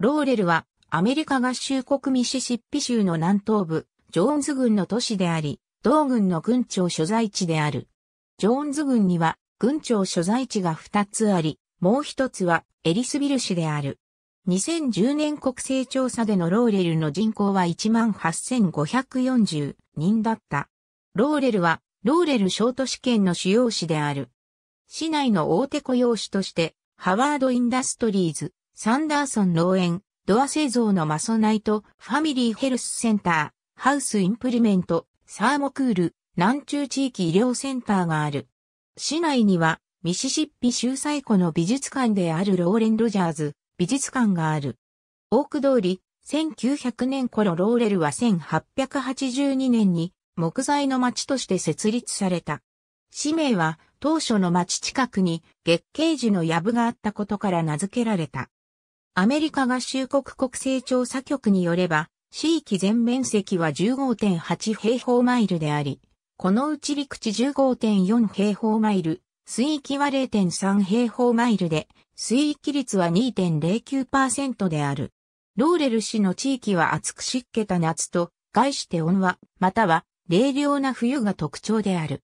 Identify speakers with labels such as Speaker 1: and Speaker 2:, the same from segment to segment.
Speaker 1: ローレルはアメリカ合衆国ミシシッピ州の南東部、ジョーンズ郡の都市であり、同郡の郡庁所在地である。ジョーンズ郡には郡庁所在地が2つあり、もう一つはエリスビル市である。2010年国勢調査でのローレルの人口は18,540人だった。ローレルはローレル小都市圏の主要市である。市内の大手雇用市として、ハワード・インダストリーズ、サンダーソン農園、ドア製造のマソナイト、ファミリーヘルスセンター、ハウスインプリメント、サーモクール、南中地域医療センターがある。市内には、ミシシッピ州最古の美術館であるローレン・ロジャーズ美術館がある。オーク通り、1900年頃ローレルは1882年に木材の町として設立された。氏名は当初の町近くに月桂樹の藪があったことから名付けられた。アメリカ合衆国国勢調査局によれば、地域全面積は15.8平方マイルであり、このうち陸地15.4平方マイル、水域は0.3平方マイルで、水域率は2.09%である。ローレル市の地域は暑く湿気た夏と、外して温和、または冷涼な冬が特徴である。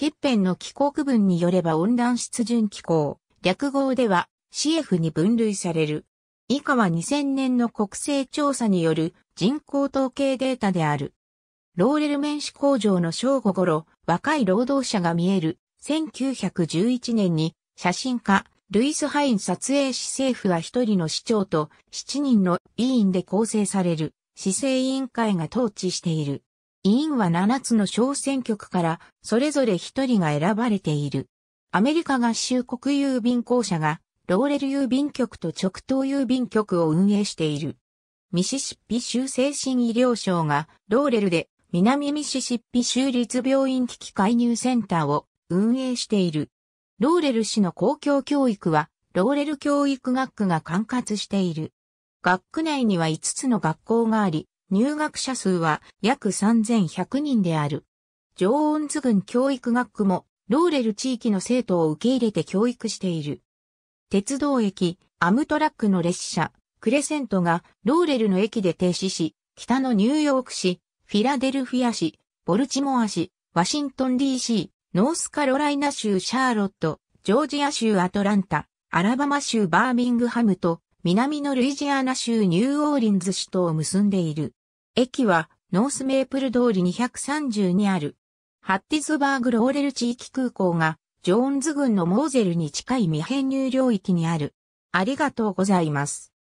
Speaker 1: 欠片の気候区分によれば温暖湿潤気候、略号では CF に分類される以下は2000年の国勢調査による人口統計データである。ローレル面子工場の正午頃、若い労働者が見える1911年に写真家、ルイス・ハイン撮影市政府は一人の市長と7人の委員で構成される市政委員会が統治している。委員は7つの小選挙区からそれぞれ一人が選ばれている。アメリカ合衆国郵便公社がローレル郵便局と直東郵便局を運営している。ミシシッピ州精神医療省がローレルで南ミシシッピ州立病院危機介入センターを運営している。ローレル市の公共教育はローレル教育学区が管轄している。学区内には5つの学校があり、入学者数は約3100人である。ジョーンズ郡教育学区もローレル地域の生徒を受け入れて教育している。鉄道駅、アムトラックの列車、クレセントがローレルの駅で停止し、北のニューヨーク市、フィラデルフィア市、ボルチモア市、ワシントン DC、ノースカロライナ州シャーロット、ジョージア州アトランタ、アラバマ州バーミングハムと、南のルイジアナ州ニューオーリンズ市とを結んでいる。駅は、ノースメープル通り2 3にある。ハッティズバーグローレル地域空港がジョーンズ軍のモーゼルに近い未編入領域にある。ありがとうございます。